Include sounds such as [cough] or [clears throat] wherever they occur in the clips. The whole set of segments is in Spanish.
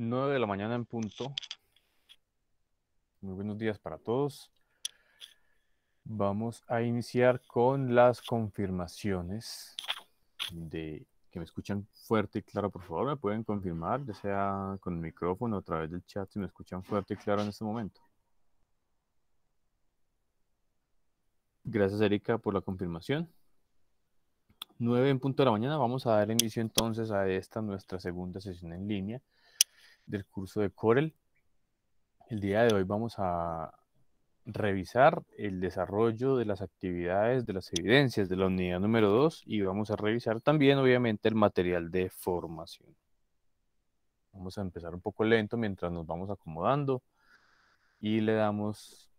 9 de la mañana en punto. Muy buenos días para todos. Vamos a iniciar con las confirmaciones de que me escuchan fuerte y claro, por favor, me pueden confirmar, ya sea con el micrófono o a través del chat, si me escuchan fuerte y claro en este momento. Gracias, Erika, por la confirmación. 9 en punto de la mañana, vamos a dar inicio entonces a esta nuestra segunda sesión en línea del curso de Corel. El día de hoy vamos a revisar el desarrollo de las actividades, de las evidencias de la unidad número 2 y vamos a revisar también obviamente el material de formación. Vamos a empezar un poco lento mientras nos vamos acomodando y le damos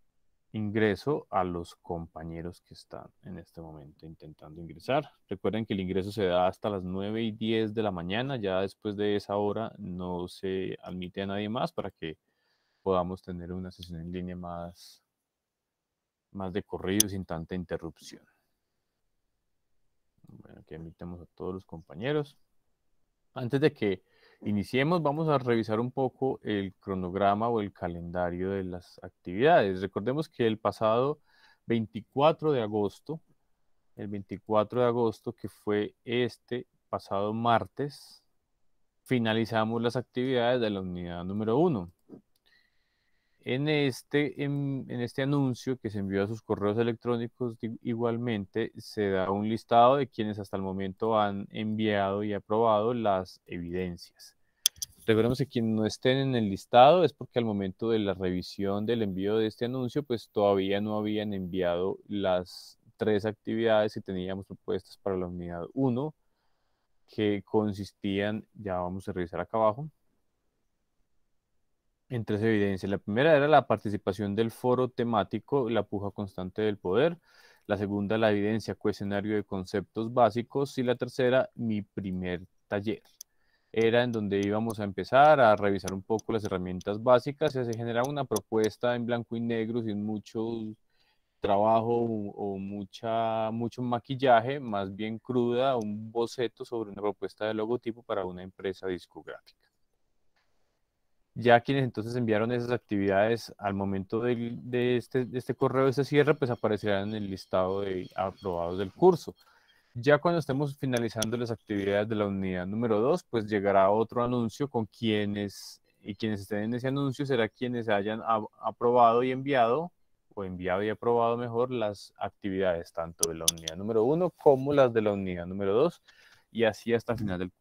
ingreso a los compañeros que están en este momento intentando ingresar. Recuerden que el ingreso se da hasta las 9 y 10 de la mañana, ya después de esa hora no se admite a nadie más para que podamos tener una sesión en línea más, más de corrido sin tanta interrupción. Bueno, aquí invitamos a todos los compañeros. Antes de que Iniciemos, vamos a revisar un poco el cronograma o el calendario de las actividades. Recordemos que el pasado 24 de agosto, el 24 de agosto, que fue este pasado martes, finalizamos las actividades de la unidad número 1. Este, en este, anuncio que se envió a sus correos electrónicos, igualmente se da un listado de quienes hasta el momento han enviado y aprobado las evidencias. Recordemos que quienes no estén en el listado es porque al momento de la revisión del envío de este anuncio, pues todavía no habían enviado las tres actividades que teníamos propuestas para la unidad 1, que consistían, ya vamos a revisar acá abajo, en tres evidencias. La primera era la participación del foro temático, la puja constante del poder. La segunda, la evidencia cuestionario de conceptos básicos. Y la tercera, mi primer taller. Era en donde íbamos a empezar a revisar un poco las herramientas básicas. y Se generaba una propuesta en blanco y negro, sin mucho trabajo o, mucha, mucho maquillaje, más bien cruda, un boceto sobre una propuesta de logotipo para una empresa discográfica ya quienes entonces enviaron esas actividades al momento de, este, este, correo, de este cierre, pues aparecerán en el listado de aprobados del curso. Ya cuando estemos finalizando las actividades de la unidad número 2, pues llegará otro anuncio con quienes y quienes estén en ese anuncio será quienes hayan aprobado y enviado o enviado y aprobado mejor las actividades tanto de la unidad número 1 como las de la unidad número 2 y así hasta final del curso.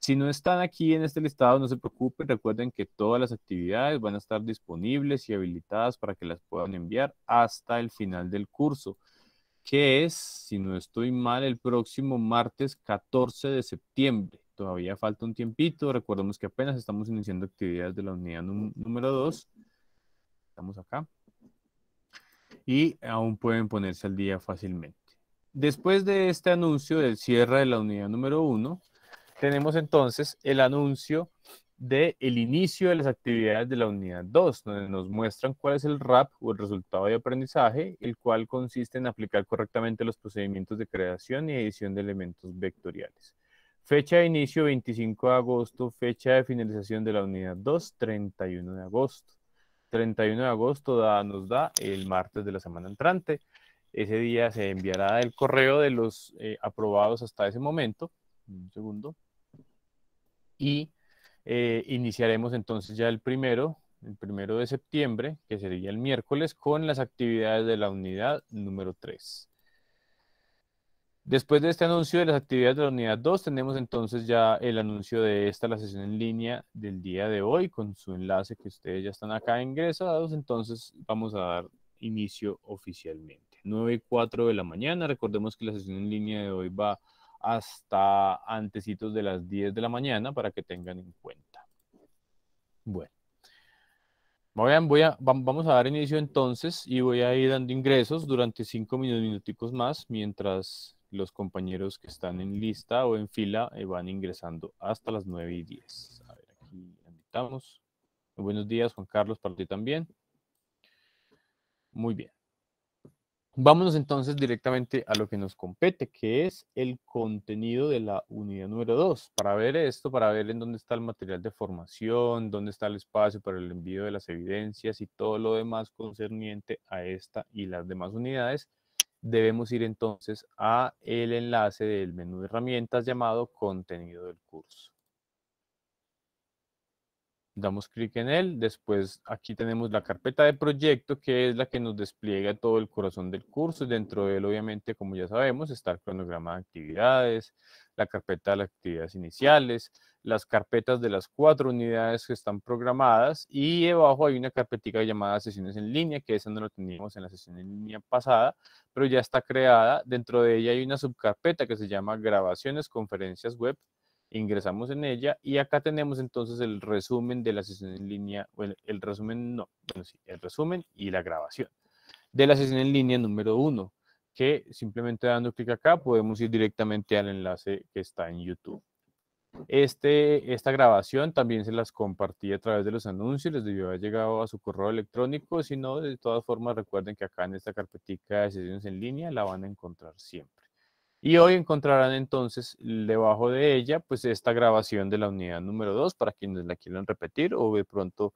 Si no están aquí en este listado, no se preocupen. Recuerden que todas las actividades van a estar disponibles y habilitadas para que las puedan enviar hasta el final del curso, que es, si no estoy mal, el próximo martes 14 de septiembre. Todavía falta un tiempito. Recordemos que apenas estamos iniciando actividades de la unidad número 2. Estamos acá. Y aún pueden ponerse al día fácilmente. Después de este anuncio del cierre de la unidad número 1, tenemos entonces el anuncio del el inicio de las actividades de la unidad 2, donde nos muestran cuál es el RAP o el resultado de aprendizaje, el cual consiste en aplicar correctamente los procedimientos de creación y edición de elementos vectoriales. Fecha de inicio 25 de agosto, fecha de finalización de la unidad 2, 31 de agosto. 31 de agosto nos da el martes de la semana entrante. Ese día se enviará el correo de los eh, aprobados hasta ese momento. Un segundo y eh, iniciaremos entonces ya el primero, el primero de septiembre, que sería el miércoles, con las actividades de la unidad número 3. Después de este anuncio de las actividades de la unidad 2, tenemos entonces ya el anuncio de esta, la sesión en línea del día de hoy, con su enlace que ustedes ya están acá ingresados. Entonces vamos a dar inicio oficialmente. 9 y 4 de la mañana. Recordemos que la sesión en línea de hoy va hasta antecitos de las 10 de la mañana para que tengan en cuenta. Bueno. Voy a, vamos a dar inicio entonces y voy a ir dando ingresos durante cinco minutos más mientras los compañeros que están en lista o en fila eh, van ingresando hasta las 9 y 10. A ver, aquí invitamos. buenos días, Juan Carlos, para ti también. Muy bien. Vámonos entonces directamente a lo que nos compete, que es el contenido de la unidad número 2. Para ver esto, para ver en dónde está el material de formación, dónde está el espacio para el envío de las evidencias y todo lo demás concerniente a esta y las demás unidades, debemos ir entonces a el enlace del menú de herramientas llamado contenido del curso damos clic en él, después aquí tenemos la carpeta de proyecto que es la que nos despliega todo el corazón del curso, dentro de él obviamente como ya sabemos está el cronograma de actividades, la carpeta de las actividades iniciales, las carpetas de las cuatro unidades que están programadas y debajo hay una carpetica llamada sesiones en línea, que esa no la teníamos en la sesión en línea pasada, pero ya está creada, dentro de ella hay una subcarpeta que se llama grabaciones, conferencias web ingresamos en ella y acá tenemos entonces el resumen de la sesión en línea, o el, resumen, no, bueno, sí, el resumen y la grabación de la sesión en línea número uno, que simplemente dando clic acá podemos ir directamente al enlace que está en YouTube. Este, esta grabación también se las compartí a través de los anuncios, les debió haber llegado a su correo electrónico, si no, de todas formas recuerden que acá en esta carpetica de sesiones en línea la van a encontrar siempre. Y hoy encontrarán entonces debajo de ella pues esta grabación de la unidad número 2 para quienes la quieran repetir o de pronto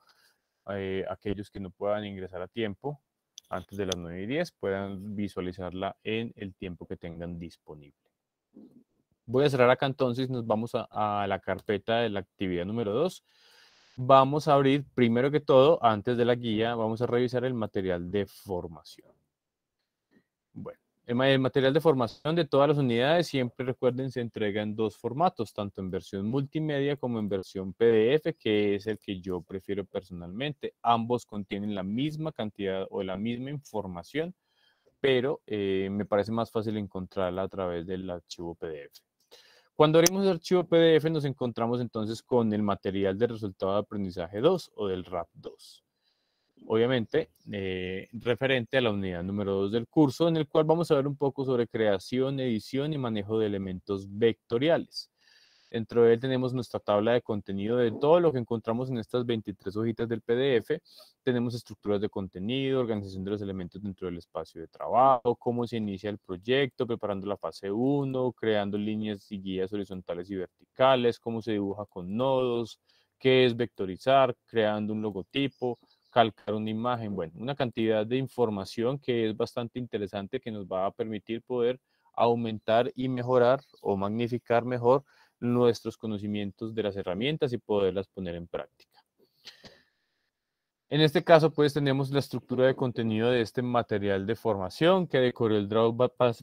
eh, aquellos que no puedan ingresar a tiempo antes de las 9 y 10 puedan visualizarla en el tiempo que tengan disponible. Voy a cerrar acá entonces, nos vamos a, a la carpeta de la actividad número 2. Vamos a abrir primero que todo, antes de la guía, vamos a revisar el material de formación. Bueno. El, material de formación de todas las unidades, siempre recuerden, se entrega en dos formatos, tanto en versión multimedia como en versión PDF, que es el que yo prefiero personalmente. Ambos contienen la misma cantidad o la misma información, pero eh, me parece más fácil encontrarla a través del archivo PDF. Cuando abrimos el archivo PDF nos encontramos entonces con el material de resultado de aprendizaje 2 o del RAP 2 obviamente, eh, referente a la unidad número 2 del curso, en el cual vamos a ver un poco sobre creación, edición y manejo de elementos vectoriales. Dentro de él tenemos nuestra tabla de contenido de todo lo que encontramos en estas 23 hojitas del PDF. Tenemos estructuras de contenido, organización de los elementos dentro del espacio de trabajo, cómo se inicia el proyecto, preparando la fase 1, creando líneas y guías horizontales y verticales, cómo se dibuja con nodos, qué es vectorizar, creando un logotipo, calcar una imagen, bueno, una cantidad de información que es bastante interesante que nos va a permitir poder aumentar y mejorar o magnificar mejor nuestros conocimientos de las herramientas y poderlas poner en práctica. En este caso, pues tenemos la estructura de contenido de este material de formación que de CorelDRAW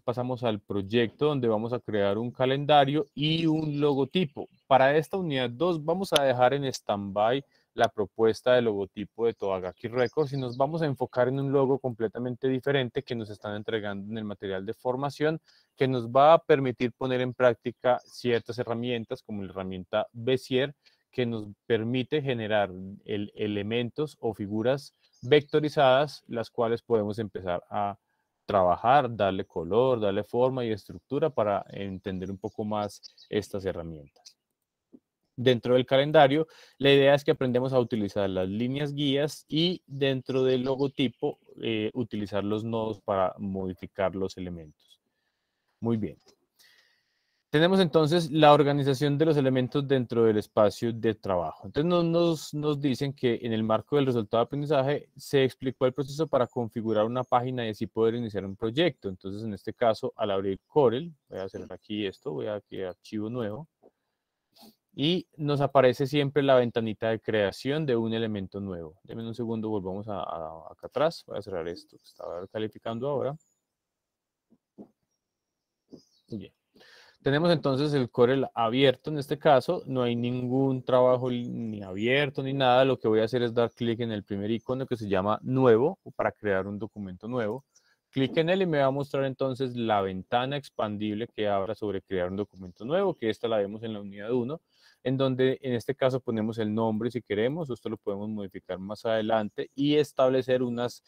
pasamos al proyecto donde vamos a crear un calendario y un logotipo. Para esta unidad 2 vamos a dejar en Standby la propuesta de logotipo de Togaki Records y nos vamos a enfocar en un logo completamente diferente que nos están entregando en el material de formación que nos va a permitir poner en práctica ciertas herramientas como la herramienta Bezier que nos permite generar elementos o figuras vectorizadas las cuales podemos empezar a trabajar, darle color, darle forma y estructura para entender un poco más estas herramientas dentro del calendario, la idea es que aprendemos a utilizar las líneas guías y dentro del logotipo eh, utilizar los nodos para modificar los elementos. Muy bien. Tenemos entonces la organización de los elementos dentro del espacio de trabajo. Entonces nos, dicen que en el marco del resultado de aprendizaje se explicó el proceso para configurar una página y así poder iniciar un proyecto. Entonces en este caso al abrir Corel, voy a hacer aquí esto, voy a aquí archivo nuevo, y nos aparece siempre la ventanita de creación de un elemento nuevo. Déjenme un segundo, volvamos acá atrás. Voy a cerrar esto que estaba calificando ahora. Tenemos entonces el Corel abierto en este caso, no hay ningún trabajo ni abierto ni nada, lo que voy a hacer es dar clic en el primer icono que se llama nuevo para crear un documento nuevo. Clic en él y me va a mostrar entonces la ventana expandible que habla sobre crear un documento nuevo, que esta la vemos en la unidad 1 en donde en este caso ponemos el nombre si queremos, esto lo podemos modificar más adelante y establecer unas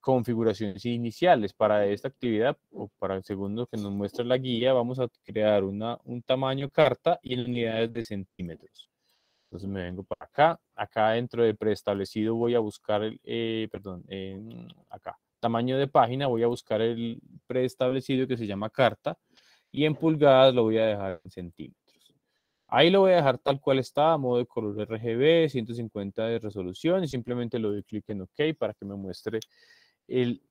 configuraciones iniciales. Para esta actividad o para el segundo que nos muestra la guía, vamos a crear una, un tamaño carta y en unidades de centímetros. Entonces me vengo para acá. Acá dentro de preestablecido voy a buscar el, eh, perdón, acá, tamaño de página, voy a buscar el preestablecido que se llama carta y en pulgadas lo voy a dejar en centímetros. Ahí lo voy a dejar tal cual está, modo de color RGB, 150 de resolución, y simplemente le doy clic en OK para que me muestre el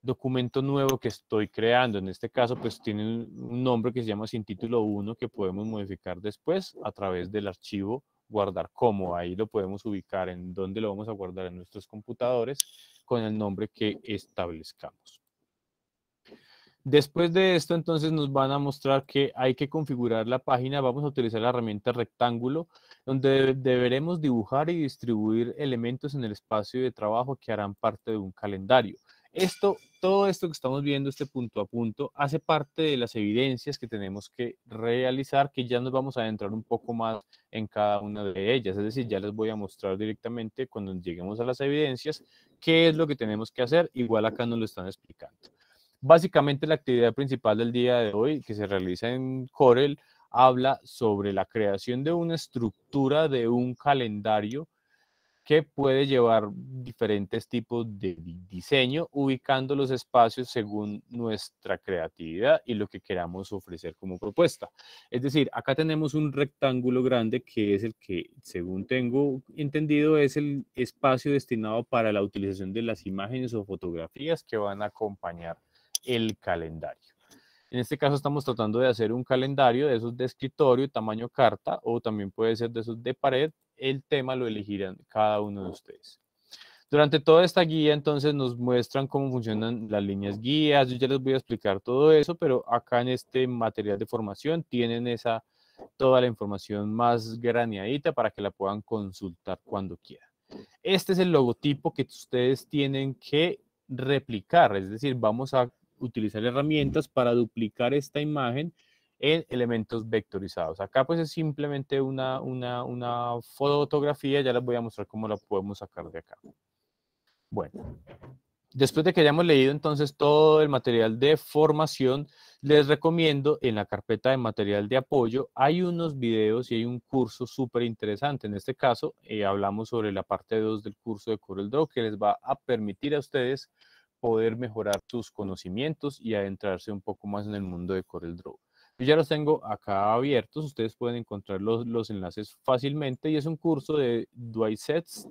documento nuevo que estoy creando. En este caso, pues tiene un nombre que se llama sin título 1 que podemos modificar después a través del archivo guardar como. Ahí lo podemos ubicar en donde lo vamos a guardar en nuestros computadores con el nombre que establezcamos. Después de esto, entonces nos van a mostrar que hay que configurar la página. Vamos a utilizar la herramienta rectángulo, donde deberemos dibujar y distribuir elementos en el espacio de trabajo que harán parte de un calendario. Esto, todo esto que estamos viendo, este punto a punto, hace parte de las evidencias que tenemos que realizar, que ya nos vamos a adentrar un poco más en cada una de ellas. Es decir, ya les voy a mostrar directamente cuando lleguemos a las evidencias qué es lo que tenemos que hacer. Igual acá nos lo están explicando. Básicamente la actividad principal del día de hoy que se realiza en Corel habla sobre la creación de una estructura de un calendario que puede llevar diferentes tipos de diseño, ubicando los espacios según nuestra creatividad y lo que queramos ofrecer como propuesta. Es decir, acá tenemos un rectángulo grande que es el que, según tengo entendido, es el espacio destinado para la utilización de las imágenes o fotografías que van a acompañar el calendario. En este caso estamos tratando de hacer un calendario de esos de escritorio, tamaño carta o también puede ser de esos de pared. El tema lo elegirán cada uno de ustedes. Durante toda esta guía, entonces, nos muestran cómo funcionan las líneas guías. Yo ya les voy a explicar todo eso, pero acá en este material de formación tienen esa, toda la información más graneadita para que la puedan consultar cuando quieran. Este es el logotipo que ustedes tienen que replicar, es decir, vamos a utilizar herramientas para duplicar esta imagen en elementos vectorizados. Acá pues es simplemente una, una, una fotografía, ya les voy a mostrar cómo la podemos sacar de acá. Bueno, después de que hayamos leído entonces todo el material de formación, les recomiendo en la carpeta de material de apoyo, hay unos videos y hay un curso súper interesante. En este caso, eh, hablamos sobre la parte 2 del curso de CorelDRAW que les va a permitir a ustedes poder mejorar tus conocimientos y adentrarse un poco más en el mundo de draw Yo ya los tengo acá abiertos, ustedes pueden encontrar los, los enlaces fácilmente y es un curso de Dwight Sets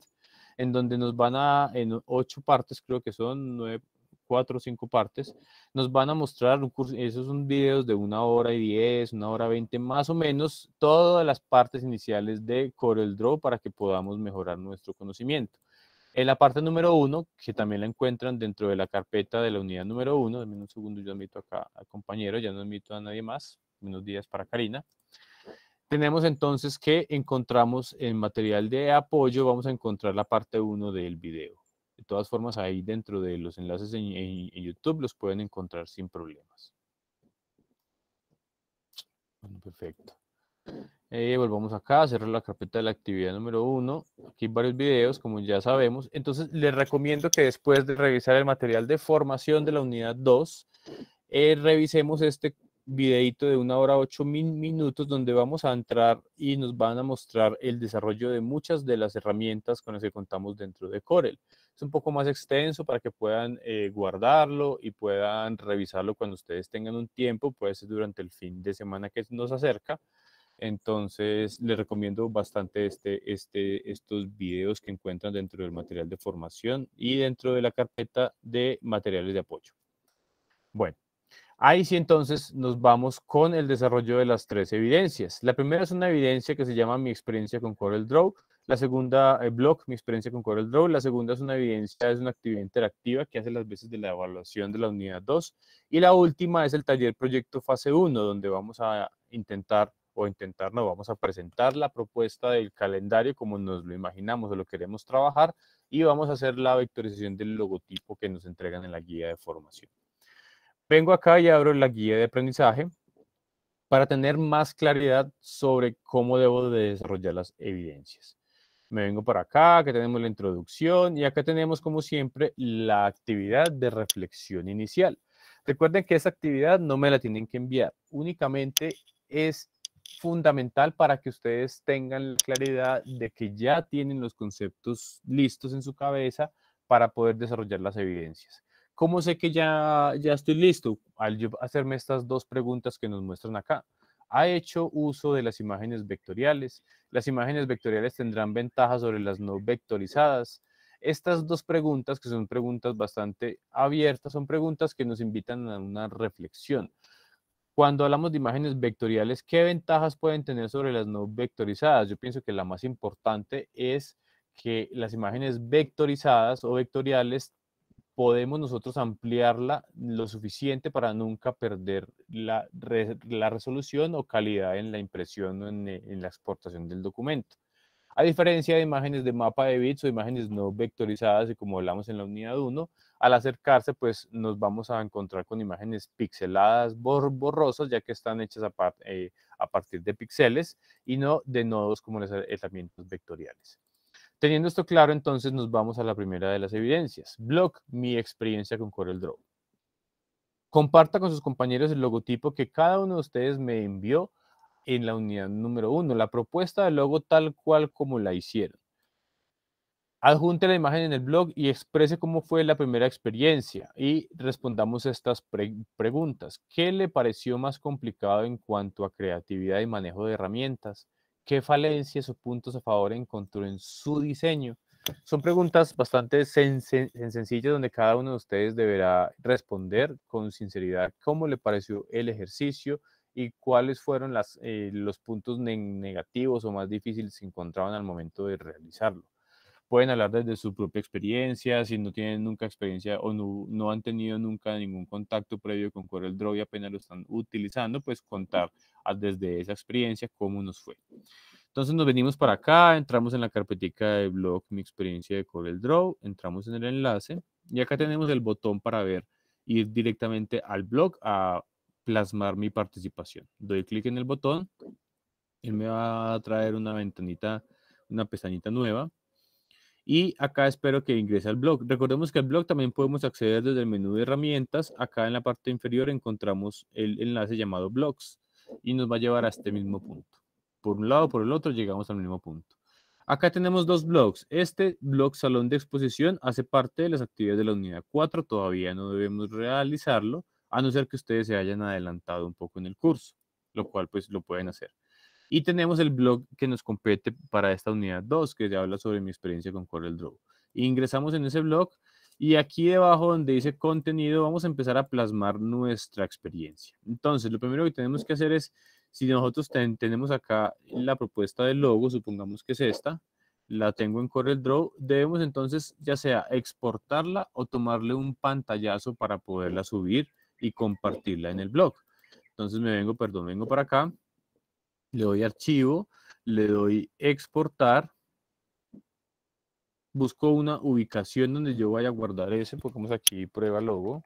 en donde nos van a, en ocho partes, creo que son nueve, cuatro o cinco partes, nos van a mostrar un curso, esos son videos de una hora y diez, una hora veinte, más o menos, todas las partes iniciales de draw para que podamos mejorar nuestro conocimiento. En la parte número uno, que también la encuentran dentro de la carpeta de la unidad número uno, denme un segundo, yo admito acá al compañero, ya no admito a nadie más, unos días para Karina. Tenemos entonces que encontramos en material de apoyo, vamos a encontrar la parte 1 del video. De todas formas, ahí dentro de los enlaces en, en YouTube los pueden encontrar sin problemas. Bueno, perfecto. Eh, volvamos acá, cerrar la carpeta de la actividad número uno. Aquí varios videos, como ya sabemos. Entonces, les recomiendo que después de revisar el material de formación de la unidad 2, eh, revisemos este videito de una hora ocho mil minutos donde vamos a entrar y nos van a mostrar el desarrollo de muchas de las herramientas con las que contamos dentro de Corel. Es un poco más extenso para que puedan eh, guardarlo y puedan revisarlo cuando ustedes tengan un tiempo, puede ser durante el fin de semana que nos acerca. Entonces, les recomiendo bastante este, este, estos videos que encuentran dentro del material de formación y dentro de la carpeta de materiales de apoyo. Bueno, ahí sí entonces nos vamos con el desarrollo de las tres evidencias. La primera es una evidencia que se llama Mi experiencia con CorelDRAW. La segunda el eh, blog, Mi experiencia con CorelDRAW. La segunda es una evidencia, es una actividad interactiva que hace las veces de la evaluación de la unidad 2. Y la última es el taller proyecto fase 1, donde vamos a intentar o intentar, vamos a presentar la propuesta del calendario como nos lo imaginamos o lo queremos trabajar y vamos a hacer la vectorización del logotipo que nos entregan en la guía de formación. Vengo acá y abro la guía de aprendizaje para tener más claridad sobre cómo debo desarrollar las evidencias. Me vengo para acá, que tenemos la introducción y acá tenemos como siempre la actividad de reflexión inicial. Recuerden que esa actividad no me la tienen que enviar, únicamente es fundamental para que ustedes tengan la claridad de que ya tienen los conceptos listos en su cabeza para poder desarrollar las evidencias. ¿Cómo sé que ya, ya estoy listo? Al hacerme estas dos preguntas que nos muestran acá. Ha hecho uso de las imágenes vectoriales. Las imágenes vectoriales tendrán ventajas sobre las no vectorizadas. Estas dos preguntas, que son preguntas bastante abiertas, son preguntas que nos invitan a una reflexión. Cuando hablamos de imágenes vectoriales, ¿qué ventajas pueden tener sobre las no vectorizadas? Yo pienso que la más importante es que las imágenes vectorizadas o vectoriales podemos nosotros ampliarla lo suficiente para nunca perder la, resolución o calidad en la impresión o en la exportación del documento. A diferencia de imágenes de mapa de bits o imágenes no vectorizadas, y como hablamos en la unidad 1, al acercarse, pues nos vamos a encontrar con imágenes pixeladas, borrosas, ya que están hechas a, eh, partir de pixeles y no de nodos como los herramientas vectoriales. Teniendo esto claro, entonces nos vamos a la primera de las evidencias. Blog, mi experiencia con CorelDRAW. Comparta con sus compañeros el logotipo que cada uno de ustedes me envió en la unidad número uno, la propuesta del logo tal cual como la hicieron. Adjunte la imagen en el blog y exprese cómo fue la primera experiencia y respondamos estas preguntas. ¿Qué le pareció más complicado en cuanto a creatividad y manejo de herramientas? ¿Qué falencias o puntos a favor encontró en su diseño? Son preguntas bastante sencillas donde cada uno de ustedes deberá responder con sinceridad cómo le pareció el ejercicio, y cuáles fueron eh, los puntos negativos o más difíciles que encontraban al momento de realizarlo. Pueden hablar desde su propia experiencia, si no tienen nunca experiencia o no, han tenido nunca ningún contacto previo con CorelDRAW y apenas lo están utilizando, pues contar desde esa experiencia cómo nos fue. Entonces nos venimos para acá, entramos en la carpetica de blog Mi experiencia de CorelDRAW, entramos en el enlace y acá tenemos el botón para ver ir directamente al blog a plasmar mi participación. Doy clic en el botón, él me va a traer una ventanita, una pestañita nueva. Y acá espero que ingrese al blog. Recordemos que al blog también podemos acceder desde el menú de herramientas. Acá en la parte inferior encontramos el enlace llamado blogs y nos va a llevar a este mismo punto. Por un lado, por el otro, llegamos al mismo punto. Acá tenemos dos blogs. Este blog Salón de Exposición hace parte de las actividades de la unidad 4. Todavía no debemos realizarlo a no ser que ustedes se hayan adelantado un poco en el curso, lo cual pues lo pueden hacer. Y tenemos el blog que nos compete para esta unidad 2, que habla sobre mi experiencia con CorelDRAW. Ingresamos en ese blog y aquí debajo donde dice contenido vamos a empezar a plasmar nuestra experiencia. Entonces, lo primero que tenemos que hacer es, si nosotros tenemos acá la propuesta del logo, supongamos que es esta, la tengo en CorelDRAW, debemos entonces ya sea exportarla o tomarle un pantallazo para poderla subir y compartirla en el blog. Entonces me vengo, perdón, vengo para acá, le doy archivo, le doy exportar, busco una ubicación donde yo vaya a guardar ese, pues, pongamos aquí prueba logo,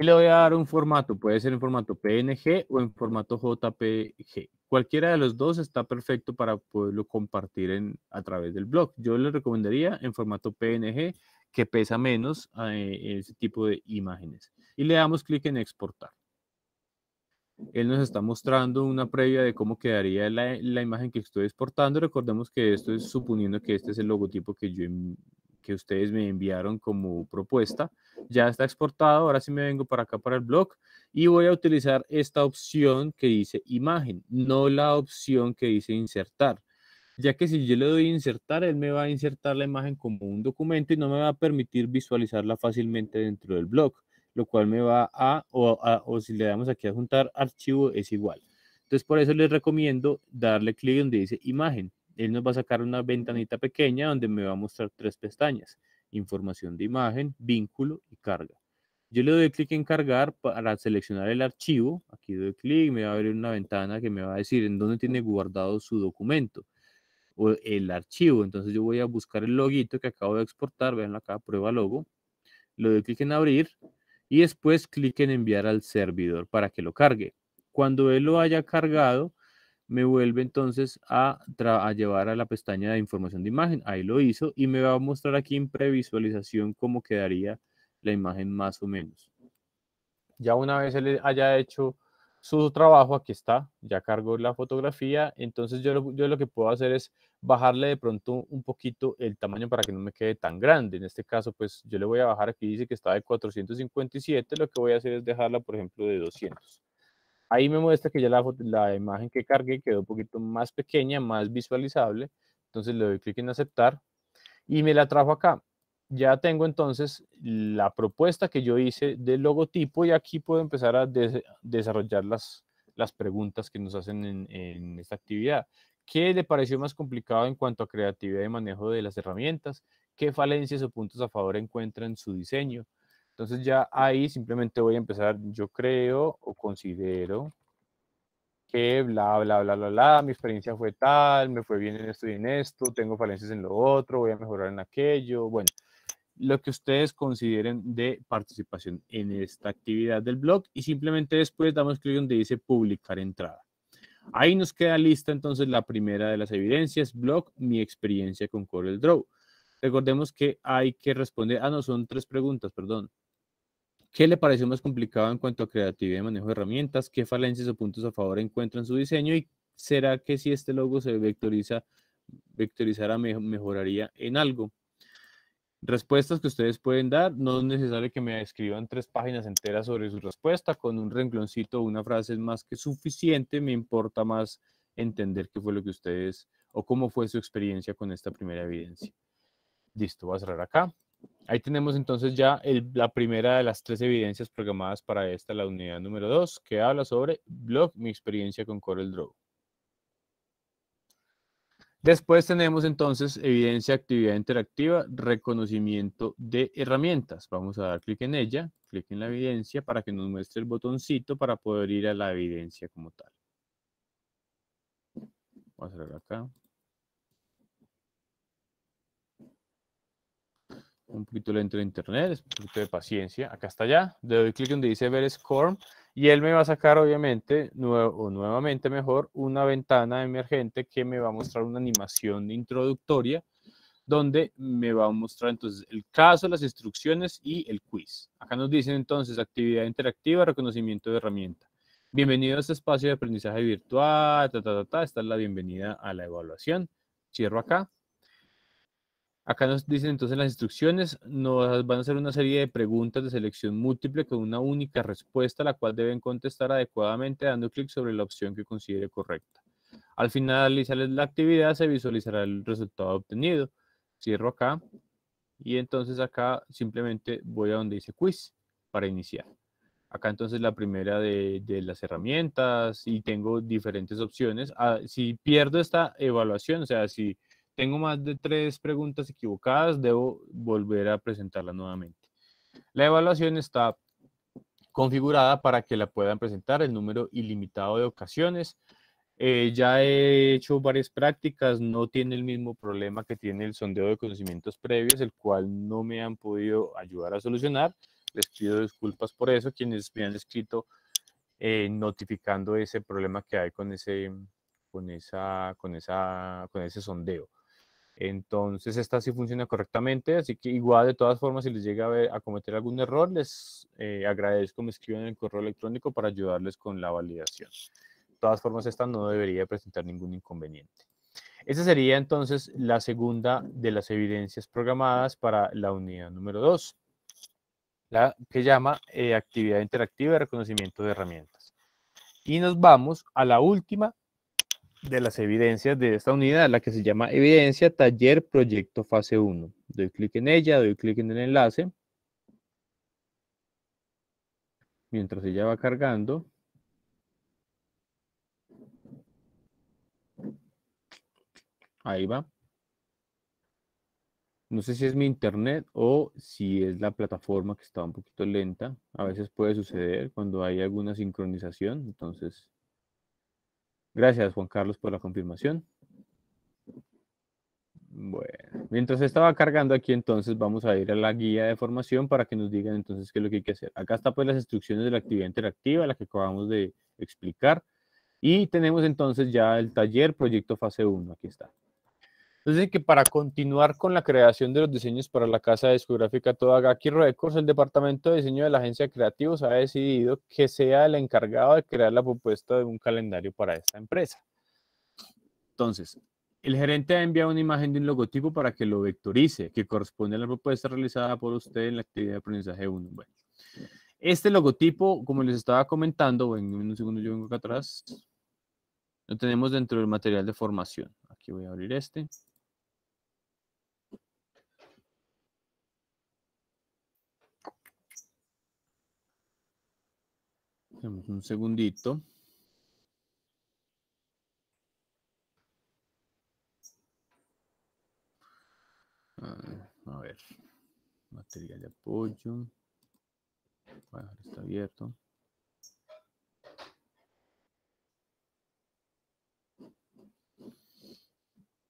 y le voy a dar un formato, puede ser en formato PNG o en formato JPG. Cualquiera de los dos está perfecto para poderlo compartir en, a través del blog. Yo le recomendaría en formato PNG que pesa menos eh, ese tipo de imágenes y le damos clic en exportar. Él nos está mostrando una previa de cómo quedaría la, la, imagen que estoy exportando. Recordemos que esto es suponiendo que este es el logotipo que, yo, que ustedes me enviaron como propuesta. Ya está exportado. Ahora sí me vengo para acá para el blog y voy a utilizar esta opción que dice imagen, no la opción que dice insertar ya que si yo le doy insertar, él me va a insertar la imagen como un documento y no me va a permitir visualizarla fácilmente dentro del blog lo cual me va a o, si le damos aquí a juntar archivo es igual. Entonces, por eso les recomiendo darle clic donde dice imagen. Él nos va a sacar una ventanita pequeña donde me va a mostrar tres pestañas. Información de imagen, vínculo y carga. Yo le doy clic en cargar para seleccionar el archivo. Aquí doy clic y me va a abrir una ventana que me va a decir en dónde tiene guardado su documento o el archivo. Entonces yo voy a buscar el loguito que acabo de exportar. Vean acá, prueba logo. Le doy clic en abrir y después clic en enviar al servidor para que lo cargue. Cuando él lo haya cargado, me vuelve entonces a, a, llevar a la pestaña de información de imagen. Ahí lo hizo y me va a mostrar aquí en previsualización cómo quedaría la imagen más o menos. Ya una vez él haya hecho su trabajo, aquí está, ya cargó la fotografía, entonces yo lo, yo lo que puedo hacer es bajarle de pronto un poquito el tamaño para que no me quede tan grande. En este caso, pues yo le voy a bajar, aquí dice que está de 457, lo que voy a hacer es dejarla, por ejemplo, de 200. Ahí me muestra que ya la, la imagen que cargué quedó un poquito más pequeña, más visualizable, entonces le doy clic en aceptar y me la trajo acá ya tengo entonces la propuesta que yo hice del logotipo y aquí puedo empezar a desarrollar las, las preguntas que nos hacen en, en, esta actividad. ¿Qué le pareció más complicado en cuanto a creatividad y manejo de las herramientas? ¿Qué falencias o puntos a favor encuentra en su diseño? Entonces ya ahí simplemente voy a empezar, yo creo o considero que bla, bla, bla, bla, bla, mi experiencia fue tal, me fue bien en esto y en esto, tengo falencias en lo otro, voy a mejorar en aquello. Bueno, lo que ustedes consideren de participación en esta actividad del blog y simplemente después damos clic donde dice publicar entrada. Ahí nos queda lista entonces la primera de las evidencias, blog, mi experiencia con CorelDRAW. Recordemos que hay que responder, ah no, son tres preguntas, perdón. ¿Qué le pareció más complicado en cuanto a creatividad y manejo de herramientas? ¿Qué falencias o puntos a favor encuentra en su diseño? ¿Y será que si este logo se vectoriza, vectorizara, mejoraría en algo? respuestas que ustedes pueden dar. No es necesario que me escriban tres páginas enteras sobre su respuesta. Con un rengloncito o una frase es más que suficiente. Me importa más entender qué fue lo que ustedes o cómo fue su experiencia con esta primera evidencia. Listo, voy a cerrar acá. Ahí tenemos entonces ya la primera de las tres evidencias programadas para esta, la unidad número dos, que habla sobre blog, mi experiencia con CorelDRAW. Después tenemos entonces evidencia actividad interactiva, reconocimiento de herramientas. Vamos a dar clic en ella, clic en la evidencia para que nos muestre el botoncito para poder ir a la evidencia como tal. Voy a cerrar acá. Un poquito lento de internet, un poquito de paciencia. Acá está ya. Le doy clic donde dice ver score y él me va a sacar, obviamente, nuevo, o nuevamente mejor, una ventana emergente que me va a mostrar una animación introductoria donde me va a mostrar entonces el caso, las instrucciones y el quiz. Acá nos dicen entonces actividad interactiva, reconocimiento de herramienta. Bienvenido a este espacio de aprendizaje virtual, ta, esta es la bienvenida a la evaluación. Cierro acá Acá nos dicen entonces las instrucciones, nos van a hacer una serie de preguntas de selección múltiple con una única respuesta, la cual deben contestar adecuadamente dando clic sobre la opción que considere correcta. Al final finalizar la actividad se visualizará el resultado obtenido. Cierro acá y entonces acá simplemente voy a donde dice quiz para iniciar. Acá entonces la primera de, las herramientas y tengo diferentes opciones. Ah, si pierdo esta evaluación, o sea, si tengo más de tres preguntas equivocadas, debo volver a presentarlas nuevamente. La evaluación está configurada para que la puedan presentar el número ilimitado de ocasiones. Eh, ya he hecho varias prácticas, no tiene el mismo problema que tiene el sondeo de conocimientos previos, el cual no me han podido ayudar a solucionar. Les pido disculpas por eso, quienes me han escrito eh, notificando ese problema que hay con ese, con esa, con esa, con ese sondeo. Entonces, esta sí funciona correctamente, así que igual de todas formas, si les llega a, cometer algún error, les eh, agradezco, me escriban en el correo electrónico para ayudarles con la validación. De todas formas, esta no debería presentar ningún inconveniente. Esa sería entonces la segunda de las evidencias programadas para la unidad número 2, la que llama eh, actividad interactiva y reconocimiento de herramientas. Y nos vamos a la última de las evidencias de esta unidad, la que se llama Evidencia Taller Proyecto Fase 1. Doy clic en ella, doy clic en el enlace. Mientras ella va cargando. Ahí va. No sé si es mi internet o si es la plataforma que está un poquito lenta. A veces puede suceder cuando hay alguna sincronización. Entonces, Gracias, Juan Carlos, por la confirmación. Bueno, mientras estaba cargando aquí, entonces vamos a ir a la guía de formación para que nos digan entonces qué es lo que hay que hacer. Acá está pues las instrucciones de la actividad interactiva, la que acabamos de explicar. Y tenemos entonces ya el taller proyecto fase 1, aquí está. Entonces, que para continuar con la creación de los diseños para la casa discográfica Todagaki Records, el departamento de diseño de la agencia de creativos ha decidido que sea el encargado de crear la propuesta de un calendario para esta empresa. Entonces, el gerente ha enviado una imagen de un logotipo para que lo vectorice, que corresponde a la propuesta realizada por usted en la actividad de aprendizaje 1. Bueno, este logotipo, como les estaba comentando, en un segundo yo vengo acá atrás, lo tenemos dentro del material de formación. Aquí voy a abrir este. un segundito. Ah, a ver, material de apoyo. está está abierto.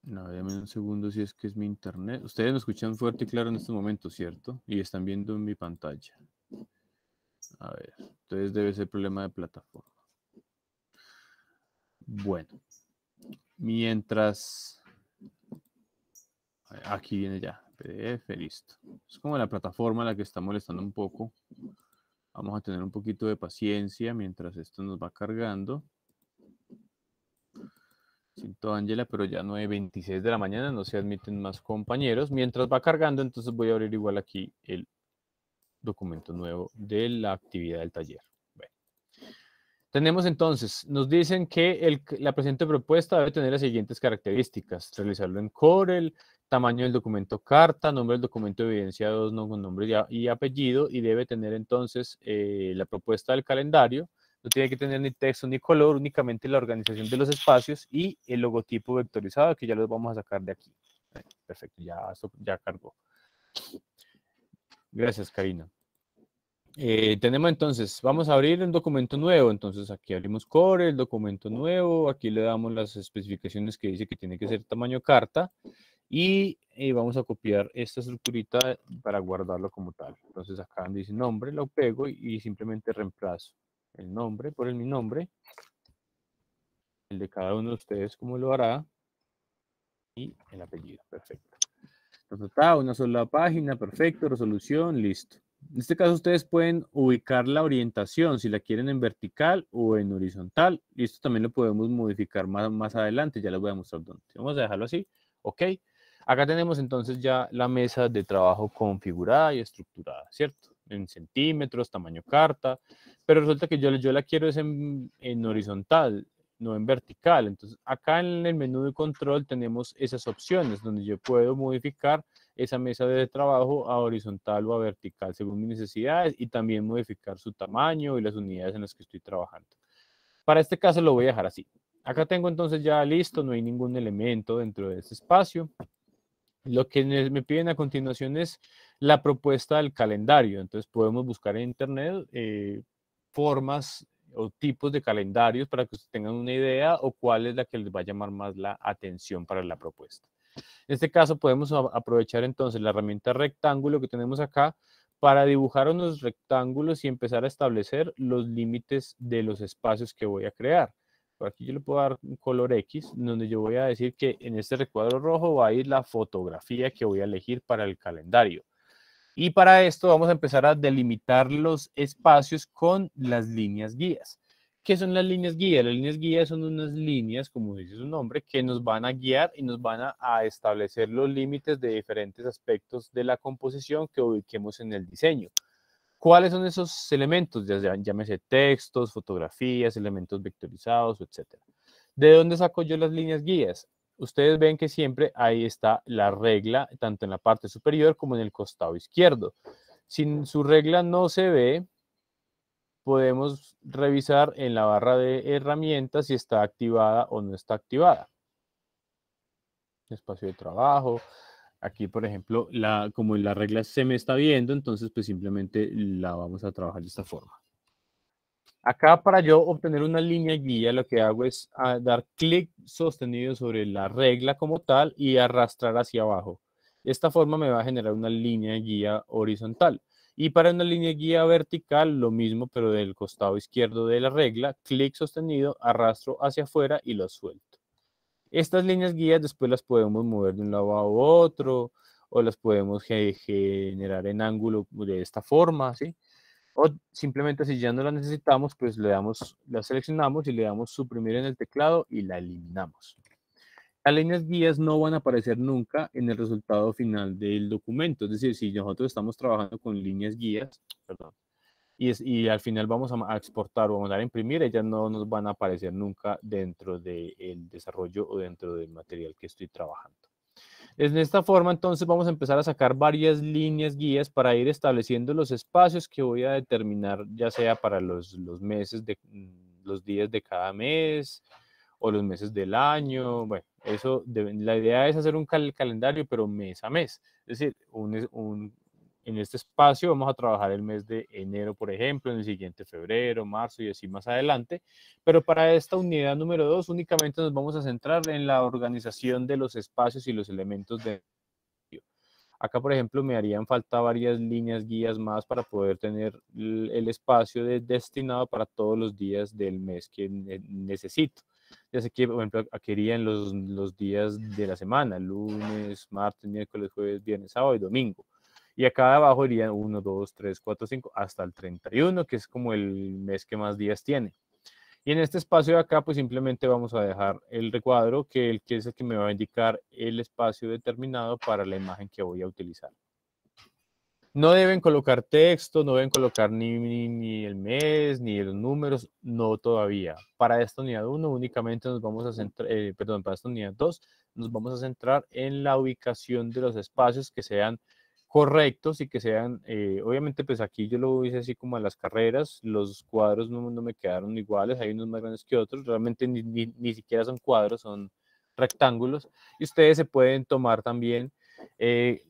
No, déjenme un segundo si es que es mi internet. Ustedes me escuchan fuerte y claro en este momento, ¿cierto? Y están viendo mi pantalla. A ver, entonces debe ser problema de plataforma. Bueno, mientras... Aquí viene ya, PDF, listo. Es como la plataforma la que está molestando un poco. Vamos a tener un poquito de paciencia mientras esto nos va cargando. Siento, Ángela, pero ya no 26 de la mañana, no se admiten más compañeros. Mientras va cargando, entonces voy a abrir igual aquí el documento nuevo de la actividad del taller. Tenemos entonces, nos dicen que la presente propuesta debe tener las siguientes características. Realizarlo en Corel, tamaño del documento carta, nombre del documento evidenciado con nombre y apellido y debe tener entonces eh, la propuesta del calendario. No tiene que tener ni texto ni color, únicamente la organización de los espacios y el logotipo vectorizado que ya los vamos a sacar de aquí. Perfecto, ya, ya cargó. Gracias, Karina. Eh, tenemos entonces, vamos a abrir un documento nuevo. Entonces aquí abrimos Core, el documento nuevo. Aquí le damos las especificaciones que dice que tiene que ser tamaño carta. Y eh, vamos a copiar esta estructurita para guardarlo como tal. Entonces acá donde dice nombre, lo pego y, y simplemente reemplazo el nombre por el mi nombre. El de cada uno de ustedes, como lo hará. Y el apellido, perfecto una sola página, perfecto, resolución, listo. En este caso ustedes pueden ubicar la orientación, si la quieren en vertical o en horizontal. Y esto también lo podemos modificar más, adelante, ya les voy a mostrar dónde. Vamos a dejarlo así, ok. Acá tenemos entonces ya la mesa de trabajo configurada y estructurada, ¿cierto? En centímetros, tamaño carta, pero resulta que yo, yo la quiero es en, en horizontal no en vertical. Entonces, acá en el menú de control tenemos esas opciones donde yo puedo modificar esa mesa de trabajo a horizontal o a vertical según mis necesidades y también modificar su tamaño y las unidades en las que estoy trabajando. Para este caso lo voy a dejar así. Acá tengo entonces ya listo, no hay ningún elemento dentro de este espacio. Lo que me piden a continuación es la propuesta del calendario. Entonces podemos buscar en internet eh, formas o tipos de calendarios para que ustedes tengan una idea o cuál es la que les va a llamar más la atención para la propuesta. En este caso podemos aprovechar entonces la herramienta rectángulo que tenemos acá para dibujar unos rectángulos y empezar a establecer los límites de los espacios que voy a crear. Por aquí yo le puedo dar un color X, donde yo voy a decir que en este recuadro rojo va a ir la fotografía que voy a elegir para el calendario. Y para esto vamos a empezar a delimitar los espacios con las líneas guías. ¿Qué son las líneas guías? Las líneas guías son unas líneas, como dice su nombre, que nos van a guiar y nos van a, establecer los límites de diferentes aspectos de la composición que ubiquemos en el diseño. ¿Cuáles son esos elementos? Ya sean, llámese textos, fotografías, elementos vectorizados, etc. ¿De dónde saco yo las líneas guías? ustedes ven que siempre ahí está la regla, tanto en la parte superior como en el costado izquierdo. Si su regla no se ve, podemos revisar en la barra de herramientas si está activada o no está activada. Espacio de trabajo. Aquí, por ejemplo, la, como la regla se me está viendo, entonces pues simplemente la vamos a trabajar de esta forma. Acá para yo obtener una línea guía, lo que hago es ah, dar clic sostenido sobre la regla como tal y arrastrar hacia abajo. Esta forma me va a generar una línea guía horizontal. Y para una línea guía vertical, lo mismo, pero del costado izquierdo de la regla, clic sostenido, arrastro hacia afuera y lo suelto. Estas líneas guías después las podemos mover de un lado a otro o las podemos generar en ángulo de esta forma, ¿sí? o simplemente si ya no la necesitamos, pues le damos, la seleccionamos y le damos suprimir en el teclado y la eliminamos. Las líneas guías no van a aparecer nunca en el resultado final del documento, es decir, si nosotros estamos trabajando con líneas guías, y, al final vamos a, exportar o a a imprimir, ellas no nos van a aparecer nunca dentro del desarrollo o dentro del material que estoy trabajando. En esta forma, entonces, vamos a empezar a sacar varias líneas guías para ir estableciendo los espacios que voy a determinar, ya sea para los, los meses, de, mm, los días de cada mes o los meses del año. Bueno, eso, la idea es hacer un calendario, pero mes a mes. Es decir, un, un, en este espacio vamos a trabajar el mes de enero, por ejemplo, en el siguiente febrero, marzo y así más adelante. Pero para esta unidad número dos, únicamente nos vamos a centrar en la organización de los espacios y los elementos de... Acá, por ejemplo, me harían falta varias líneas guías más para poder tener el espacio destinado para todos los días del mes que necesito. Ya sé que, por ejemplo, aquí irían los días de la semana, lunes, martes, miércoles, jueves, viernes, sábado y domingo y acá abajo irían 1, 2, 3, 4, 5, hasta el 31, que es como el mes que más días tiene. Y en este espacio de acá, pues simplemente vamos a dejar el recuadro, que, es el que me va a indicar el espacio determinado para la imagen que voy a utilizar. No deben colocar texto, no deben colocar ni, ni, el mes, ni los números, no todavía. Para esta unidad 1 únicamente nos vamos a centrar, eh, perdón, para esta unidad 2 nos vamos a centrar en la ubicación de los espacios que sean correctos y que sean, eh, obviamente pues aquí yo lo hice así como a las carreras, los cuadros no, me quedaron iguales, hay unos más grandes que otros, realmente ni, siquiera son cuadros, son rectángulos y ustedes se pueden tomar también eh,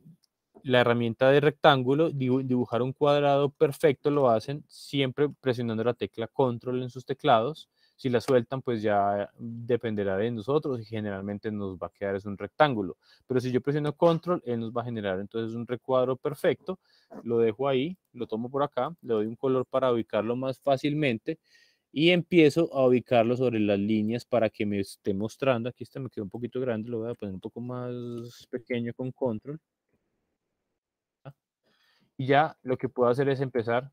la herramienta de rectángulo, dibujar un cuadrado perfecto lo hacen siempre presionando la tecla control en sus teclados si la sueltan, pues ya dependerá de nosotros y generalmente nos va a quedar es un rectángulo. Pero si yo presiono control, él nos va a generar entonces un recuadro perfecto. Lo dejo ahí, lo tomo por acá, le doy un color para ubicarlo más fácilmente y empiezo a ubicarlo sobre las líneas para que me esté mostrando. Aquí está, me quedó un poquito grande, lo voy a poner un poco más pequeño con control. Y ya lo que puedo hacer es empezar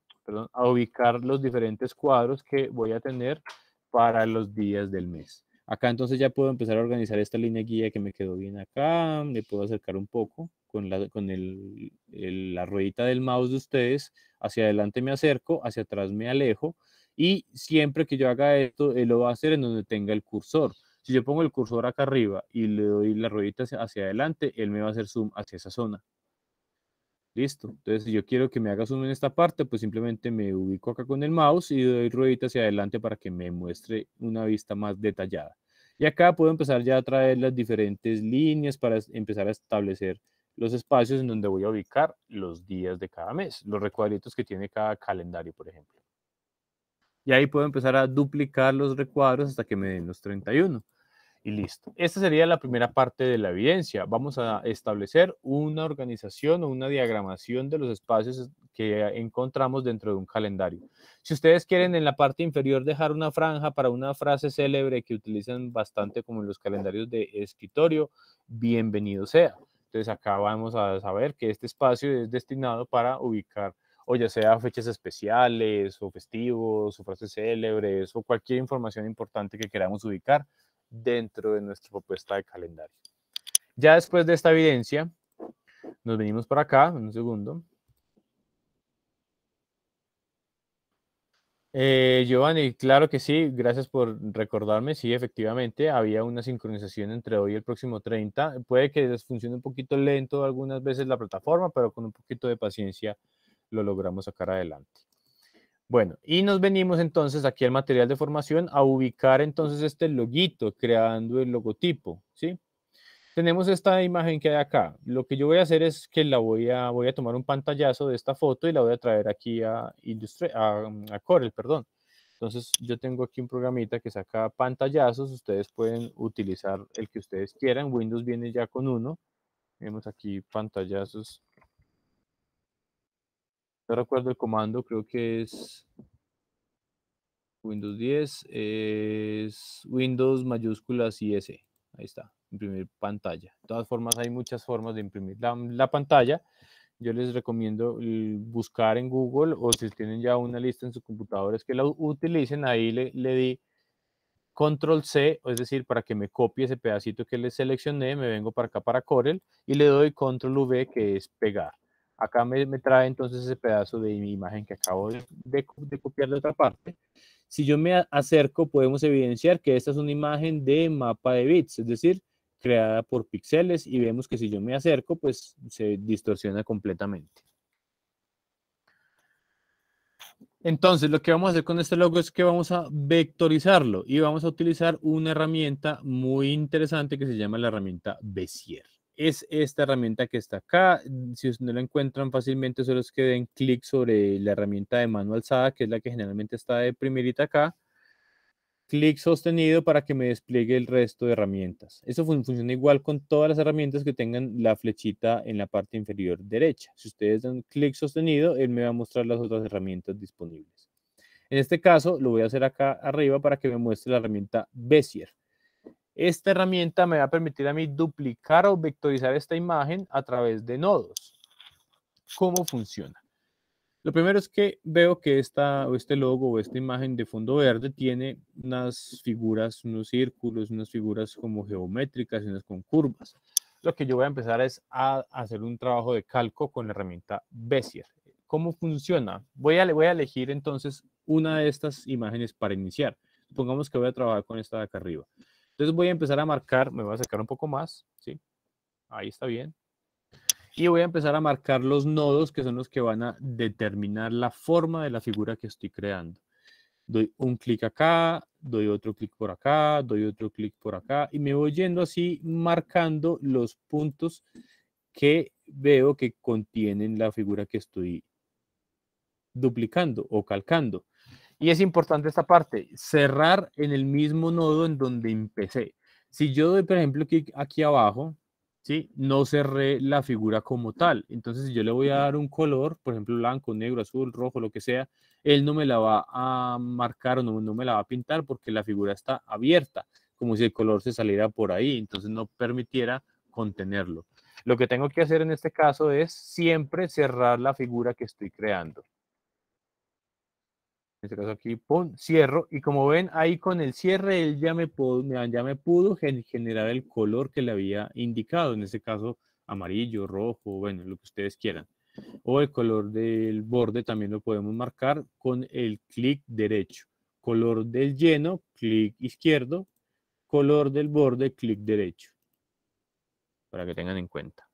a ubicar los diferentes cuadros que voy a tener para los días del mes. Acá entonces ya puedo empezar a organizar esta línea guía que me quedó bien acá, Me puedo acercar un poco con, la, con la ruedita del mouse de ustedes, hacia adelante me acerco, hacia atrás me alejo y siempre que yo haga esto, él lo va a hacer en donde tenga el cursor. Si yo pongo el cursor acá arriba y le doy la ruedita hacia adelante, él me va a hacer zoom hacia esa zona. Listo. Entonces, si yo quiero que me haga zoom en esta parte, pues simplemente me ubico acá con el mouse y doy ruedita hacia adelante para que me muestre una vista más detallada. Y acá puedo empezar ya a traer las diferentes líneas para empezar a establecer los espacios en donde voy a ubicar los días de cada mes, los recuadritos que tiene cada calendario, por ejemplo. Y ahí puedo empezar a duplicar los recuadros hasta que me den los 31 y listo. Esta sería la primera parte de la evidencia. Vamos a establecer una organización o una diagramación de los espacios que encontramos dentro de un calendario. Si ustedes quieren en la parte inferior dejar una franja para una frase célebre que utilizan bastante como en los calendarios de escritorio, bienvenido sea. Entonces acá vamos a saber que este espacio es destinado para ubicar o ya sea fechas especiales o festivos o frases célebres o cualquier información importante que queramos ubicar dentro de nuestra propuesta de calendario. Ya después de esta evidencia, nos venimos para acá, un segundo. Eh, Giovanni, claro que sí, gracias por recordarme. Sí, efectivamente, había una sincronización entre hoy y el próximo 30. Puede que les funcione un poquito lento algunas veces la plataforma, pero con un poquito de paciencia lo logramos sacar adelante. Bueno, y nos venimos entonces aquí al material de formación a ubicar entonces este loguito, creando el logotipo, ¿sí? Tenemos esta imagen que hay acá. Lo que yo voy a hacer es que la voy a, voy a tomar un pantallazo de esta foto y la voy a traer aquí a, mm, a Corel, perdón. Entonces yo tengo aquí un programita que saca pantallazos. Ustedes pueden utilizar el que ustedes quieran. Windows viene ya con uno. Vemos aquí pantallazos no recuerdo el comando, creo que es Windows 10, es Windows mayúsculas y S. Ahí está, imprimir pantalla. De todas formas, hay muchas formas de imprimir la, pantalla. Yo les recomiendo buscar en Google o si tienen ya una lista en sus computadores que la utilicen. Ahí le, le di control C, es decir, para que me copie ese pedacito que le seleccioné, me vengo para acá para Corel y le doy control V que es pegar. Acá me, trae entonces ese pedazo de mi imagen que acabo de, copiar de otra parte. Si yo me acerco, podemos evidenciar que esta es una imagen de mapa de bits, es decir, creada por píxeles y vemos que si yo me acerco, pues se distorsiona completamente. Entonces, lo que vamos a hacer con este logo es que vamos a vectorizarlo y vamos a utilizar una herramienta muy interesante que se llama la herramienta Bezier es esta herramienta que está acá. Mm, si no la encuentran fácilmente, solo es que den clic sobre la herramienta de mano alzada, que es la que generalmente está de primerita acá. Clic sostenido para que me despliegue el resto de herramientas. Eso funciona igual con todas las herramientas que tengan la flechita en la parte inferior derecha. Si ustedes dan clic sostenido, él me va a mostrar las otras herramientas disponibles. En este caso, lo voy a hacer acá arriba para que me muestre la herramienta Bezier. Esta herramienta me va a permitir a mí duplicar o vectorizar esta imagen a través de nodos. ¿Cómo funciona? Lo primero es que veo que esta, o este logo o esta imagen de fondo verde tiene unas figuras, unos círculos, unas figuras como geométricas y unas con curvas. Lo que yo voy a empezar es a hacer un trabajo de calco con la herramienta Bezier. ¿Cómo funciona? Voy a, voy a elegir entonces una de estas imágenes para iniciar. Pongamos que voy a trabajar con esta de acá arriba. Entonces voy a empezar a marcar, me voy a sacar un poco más, ¿sí? Ahí está bien. Y voy a empezar a marcar los nodos que son los que van a determinar la forma de la figura que estoy creando. Doy un clic acá, doy otro clic por acá, doy otro clic por acá y me voy yendo así marcando los puntos que veo que contienen la figura que estoy duplicando o calcando. Y es importante esta parte, cerrar en el mismo nodo en donde empecé. Si yo doy, por ejemplo, aquí abajo, ¿sí? no cerré la figura como tal. Entonces, si yo le voy a dar un color, por ejemplo, blanco, negro, azul, rojo, lo que sea, él no me la va a marcar o no me la va a pintar porque la figura está abierta, como si el color se saliera por ahí, entonces no permitiera contenerlo. Lo que tengo que hacer en este caso es siempre cerrar la figura que estoy creando en este caso aquí, pon, cierro, y como ven ahí con el cierre, él ya me pudo, ya me pudo generar el color que le había indicado, en este caso amarillo, rojo, bueno, lo que ustedes quieran. O el color del borde también lo podemos marcar con el clic derecho. Color del lleno, clic izquierdo. Color del borde, clic derecho. Para que tengan en cuenta.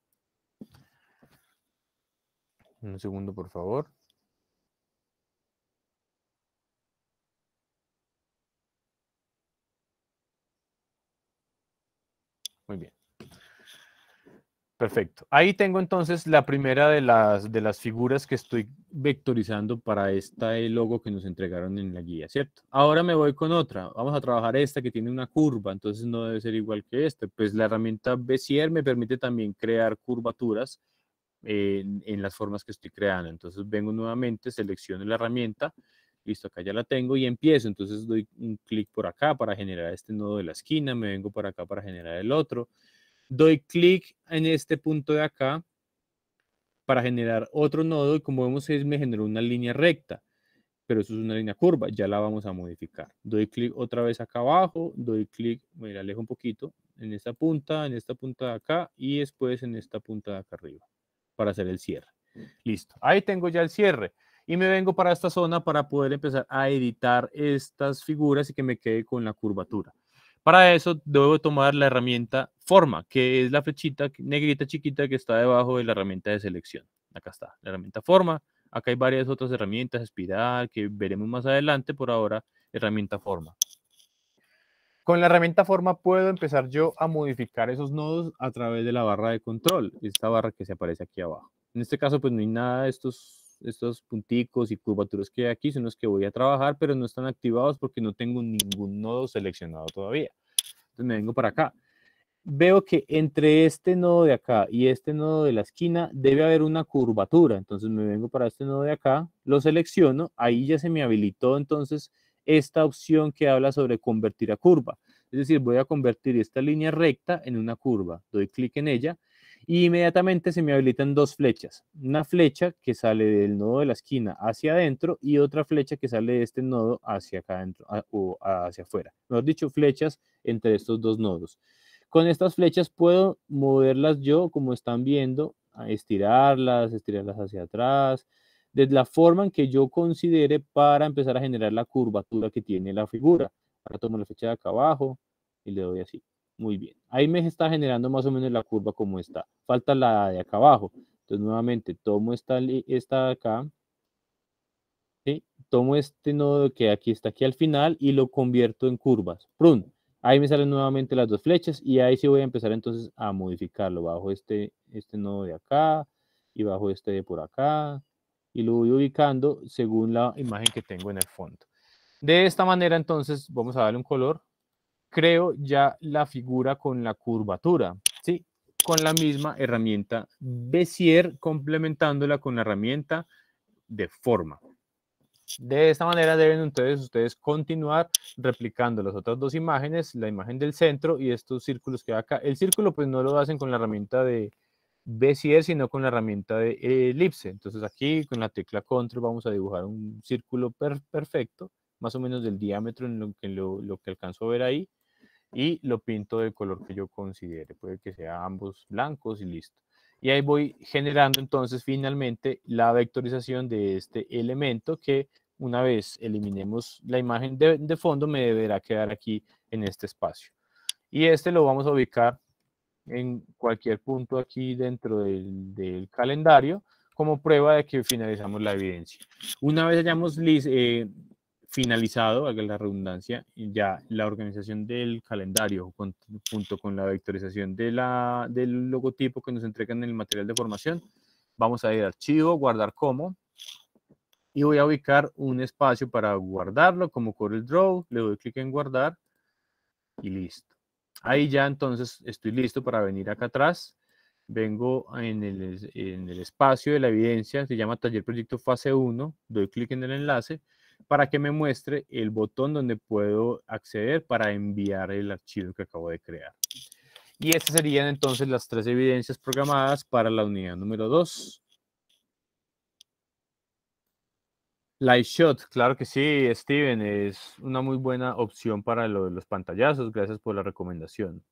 Un segundo, por favor. Muy bien. Perfecto. Ahí tengo entonces la primera de las, de las figuras que estoy vectorizando para este logo que nos entregaron en la guía, ¿cierto? Ahora me voy con otra. Vamos a trabajar esta que tiene una curva, entonces no debe ser igual que esta. Pues la herramienta Bezier me permite también crear curvaturas eh, en, en las formas que estoy creando. Entonces vengo nuevamente, selecciono la herramienta listo, acá ya la tengo y empiezo. Entonces doy un clic por acá para generar este nodo de la esquina, me vengo para acá para generar el otro. Doy clic en este punto de acá para generar otro nodo y como vemos me generó una línea recta, pero eso es una línea curva, ya la vamos a modificar. Doy clic otra vez acá abajo, doy clic, me alejo un poquito, en esta punta, en esta punta de acá y después en esta punta de acá arriba para hacer el cierre. Listo, ahí tengo ya el cierre y me vengo para esta zona para poder empezar a editar estas figuras y que me quede con la curvatura. Para eso debo tomar la herramienta forma, que es la flechita negrita chiquita que está debajo de la herramienta de selección. Acá está, la herramienta forma. Acá hay varias otras herramientas, espiral, que veremos más adelante. Por ahora, herramienta forma. Con la herramienta forma puedo empezar yo a modificar esos nodos a través de la barra de control, esta barra que se aparece aquí abajo. En este caso, pues no hay nada de estos estos punticos y curvaturas que hay aquí son los que voy a trabajar, pero no están activados porque no tengo ningún nodo seleccionado todavía. Entonces me vengo para acá. Veo que entre este nodo de acá y este nodo de la esquina debe haber una curvatura. Entonces me vengo para este nodo de acá, lo selecciono, ahí ya se me habilitó entonces esta opción que habla sobre convertir a curva. Es decir, voy a convertir esta línea recta en una curva. Doy clic en ella y inmediatamente se me habilitan dos flechas. Una flecha que sale del nodo de la esquina hacia adentro y otra flecha que sale de este nodo hacia acá adentro o hacia afuera. Mejor dicho, flechas entre estos dos nodos. Con estas flechas puedo moverlas yo, como están viendo, estirarlas, estirarlas hacia atrás, de la forma en que yo considere para empezar a generar la curvatura que tiene la figura. Ahora tomo la flecha de acá abajo y le doy así. Muy bien. Ahí me está generando más o menos la curva como está. Falta la de acá abajo. Entonces, nuevamente, tomo esta, esta de acá. ¿sí? Tomo este nodo que aquí está aquí al final y lo convierto en curvas. Prun. Ahí me salen nuevamente las dos flechas y ahí sí voy a empezar entonces a modificarlo. Bajo este, este nodo de acá y bajo este de por acá y lo voy ubicando según la imagen que tengo en el fondo. De esta manera entonces vamos a darle un color creo ya la figura con la curvatura, ¿sí? Con la misma herramienta Bezier, complementándola con la herramienta de forma. De esta manera deben entonces ustedes continuar replicando las otras dos imágenes, la imagen del centro y estos círculos que hay acá. El círculo pues no lo hacen con la herramienta de Bezier, sino con la herramienta de eh, elipse. Entonces aquí con la tecla control vamos a dibujar un círculo perfecto, más o menos del diámetro en lo que, lo, lo que alcanzo a ver ahí y lo pinto del color que yo considere, puede que sea ambos blancos y listo. Y ahí voy generando entonces finalmente la vectorización de este elemento que una vez eliminemos la imagen de, fondo me deberá quedar aquí en este espacio. Y este lo vamos a ubicar en cualquier punto aquí dentro del, calendario como prueba de que finalizamos la evidencia. Una vez hayamos listo... Eh, finalizado, haga la redundancia, ya la organización del calendario con, junto con la vectorización de la, del logotipo que nos entregan en el material de formación, vamos a ir a archivo, guardar como, y voy a ubicar un espacio para guardarlo como Draw le doy clic en guardar y listo. Ahí ya entonces estoy listo para venir acá atrás. Vengo en el, en el espacio de la evidencia, se llama Taller Proyecto Fase 1, doy clic en el enlace para que me muestre el botón donde puedo acceder para enviar el archivo que acabo de crear. Y estas serían entonces las tres evidencias programadas para la unidad número 2. Lightshot, claro que sí, Steven, es una muy buena opción para lo de los pantallazos. Gracias por la recomendación.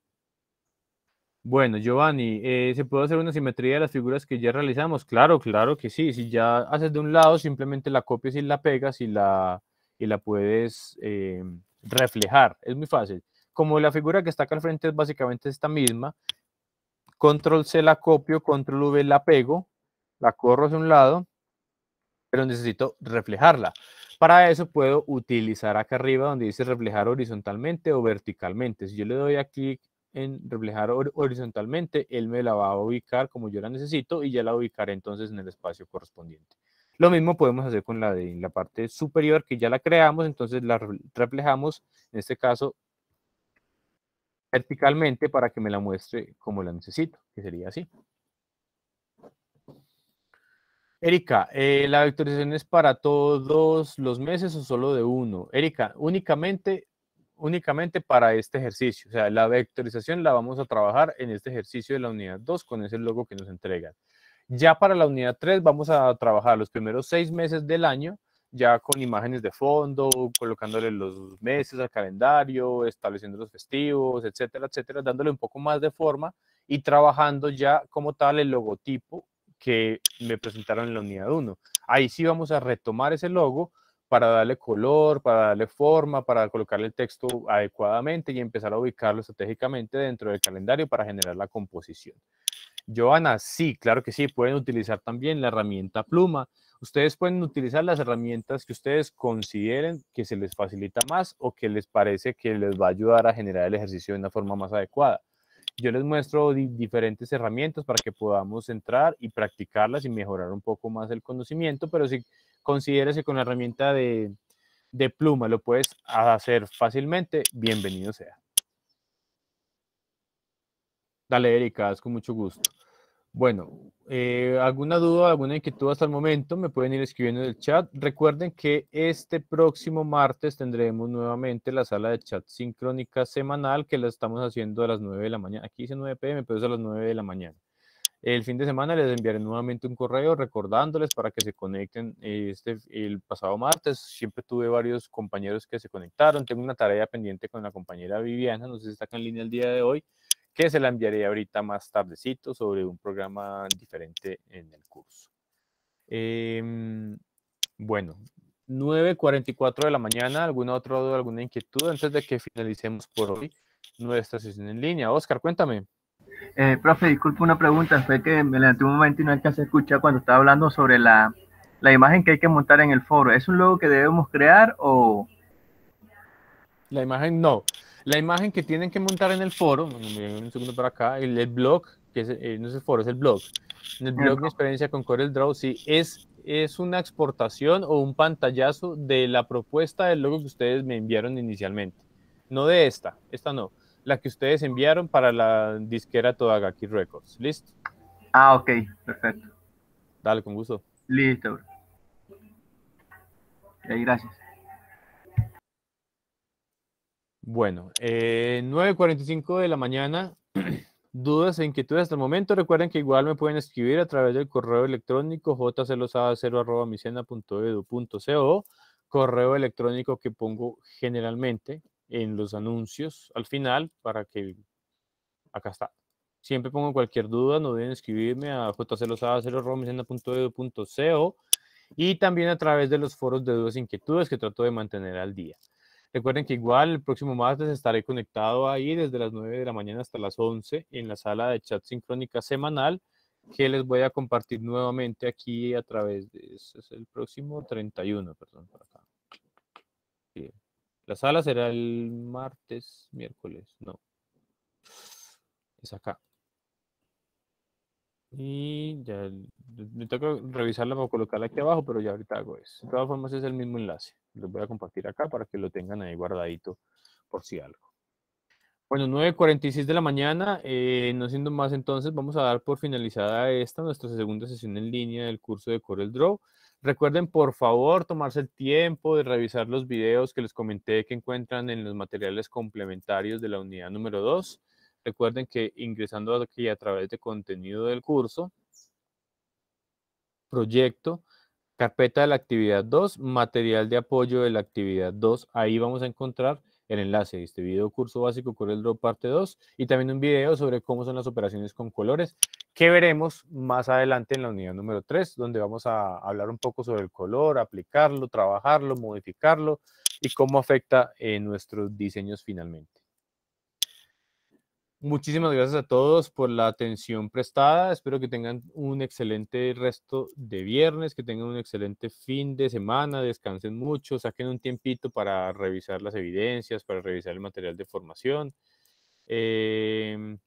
Bueno, Giovanni, eh, ¿se puede hacer una simetría de las figuras que ya realizamos? Claro, claro que sí. Si ya haces de un lado, simplemente la copias y la pegas y la, la puedes eh, reflejar. Es muy fácil. Como la figura que está acá al frente es básicamente esta misma, control C la copio, control V la pego, la corro hacia un lado, pero necesito reflejarla. Para eso puedo utilizar acá arriba donde dice reflejar horizontalmente o verticalmente. Si yo le doy aquí en reflejar horizontalmente, él me la va a ubicar como yo la necesito y ya la ubicaré entonces en el espacio correspondiente. Lo mismo podemos hacer con la de la parte superior que ya la creamos, entonces la reflejamos, en este caso, verticalmente para que me la muestre como la necesito, que sería así. Erika, eh, ¿la vectorización es para todos los meses o solo de uno? Erika, únicamente únicamente para este ejercicio. O sea, la vectorización la vamos a trabajar en este ejercicio de la unidad 2 con ese logo que nos entregan. Ya para la unidad 3 vamos a trabajar los primeros seis meses del año, ya con imágenes de fondo, colocándole los meses al calendario, estableciendo los festivos, etcétera, etcétera, dándole un poco más de forma y trabajando ya como tal el logotipo que me presentaron en la unidad 1. Ahí sí vamos a retomar ese logo, para darle color, para darle forma, para colocarle el texto adecuadamente y empezar a ubicarlo estratégicamente dentro del calendario para generar la composición. Joana, sí, claro que sí, pueden utilizar también la herramienta pluma. Ustedes pueden utilizar las herramientas que ustedes consideren que se les facilita más o que les parece que les va a ayudar a generar el ejercicio de una forma más adecuada yo les muestro diferentes herramientas para que podamos entrar y practicarlas y mejorar un poco más el conocimiento, pero si consideras que con la herramienta de, pluma lo puedes hacer fácilmente, bienvenido sea. Dale, Erika, con mucho gusto. Bueno, eh, alguna duda, alguna inquietud hasta el momento, me pueden ir escribiendo en el chat. Recuerden que este próximo martes tendremos nuevamente la sala de chat sincrónica semanal que la estamos haciendo a las 9 de la mañana. Aquí dice 9 pm, pero es a las 9 de la mañana. El fin de semana les enviaré nuevamente un correo recordándoles para que se conecten. Eh, este, el pasado martes siempre tuve varios compañeros que se conectaron. Tengo una tarea pendiente con la compañera Viviana, no sé si está acá en línea el día de hoy que se la enviaré ahorita más tardecito sobre un programa diferente en el curso. Em, bueno, 9.44 de la mañana, ¿alguna otra duda, alguna inquietud antes de que finalicemos por hoy nuestra sesión en línea? Oscar, cuéntame. Eh, profe, disculpe una pregunta, fue que me levanté un momento y no alcancé a escuchar cuando estaba hablando sobre la, la imagen que hay que montar en el foro. ¿Es un logo que debemos crear o...? La imagen no. La imagen que tienen que montar en el foro, un segundo para acá, el, el blog, que eh, no es el foro, es el blog. En el blog, de experiencia con Draw sí, es, es una exportación o un pantallazo de la propuesta del logo que ustedes me enviaron inicialmente. No de esta, esta no. La que ustedes enviaron para la disquera Todagaki Records. ¿Listo? Ah, ok, perfecto. Dale, con gusto. Listo, bro. gracias. Bueno, eh, 9.45 de la mañana. [clears throat] Dudas e inquietudes hasta el momento. Recuerden que igual me pueden escribir a través del correo electrónico jcelosada correo electrónico que pongo generalmente en los anuncios al final para que acá está. Siempre pongo cualquier duda, no deben escribirme a jcelosada y también a través de los foros de dudas e inquietudes que trato de mantener al día. Recuerden que igual el próximo martes estaré conectado ahí desde las 9 de la mañana hasta las 11 en la sala de chat sincrónica semanal que les voy a compartir nuevamente aquí a través de, es el próximo 31, perdón, por acá. La sala será el martes, miércoles, no. Es acá. Y ya me toca revisarla para colocarla aquí abajo, pero ya ahorita hago eso. De todas formas es el mismo enlace. Los voy a compartir acá para que lo tengan ahí guardadito por si algo. Bueno, 9.46 de la mañana, eh, no siendo más entonces, vamos a dar por finalizada esta, nuestra segunda sesión en línea del curso de Corel Draw. Recuerden, por favor, tomarse el tiempo de revisar los videos que les comenté que encuentran en los materiales complementarios de la unidad número 2. Recuerden que ingresando aquí a través de contenido del curso, proyecto, carpeta de la actividad 2, material de apoyo de la actividad 2, ahí vamos a encontrar el enlace de este video curso básico el Draw parte 2 y también un video sobre cómo son las operaciones con colores que veremos más adelante en la unidad número 3, donde vamos a hablar un poco sobre el color, aplicarlo, trabajarlo, modificarlo y cómo afecta en nuestros diseños finalmente. Muchísimas gracias a todos por la atención prestada. Espero que tengan un excelente resto de viernes, que tengan un excelente fin de semana, descansen mucho, saquen un tiempito para revisar las evidencias, para revisar el material de formación. Em,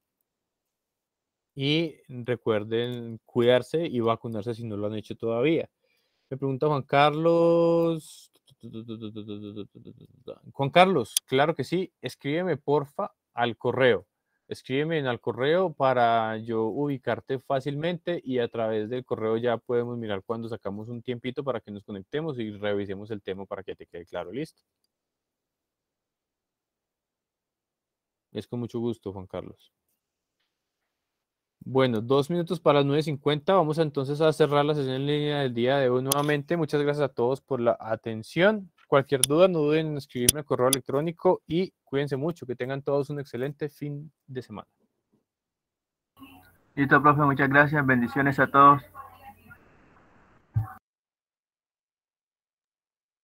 y recuerden cuidarse y vacunarse si no lo han hecho todavía. Me pregunta Juan Carlos. Juan Carlos, claro que sí, escríbeme porfa al correo escríbeme en el correo para yo ubicarte fácilmente y a través del correo ya podemos mirar cuando sacamos un tiempito para que nos conectemos y revisemos el tema para que te quede claro, listo. Es con mucho gusto, Juan Carlos. Bueno, dos minutos para las 9.50. Vamos entonces a cerrar la sesión en línea del día de hoy nuevamente. Muchas gracias a todos por la atención. Cualquier duda, no duden en escribirme al correo electrónico y cuídense mucho, que tengan todos un excelente fin de semana. Listo, profe, muchas gracias, bendiciones a todos.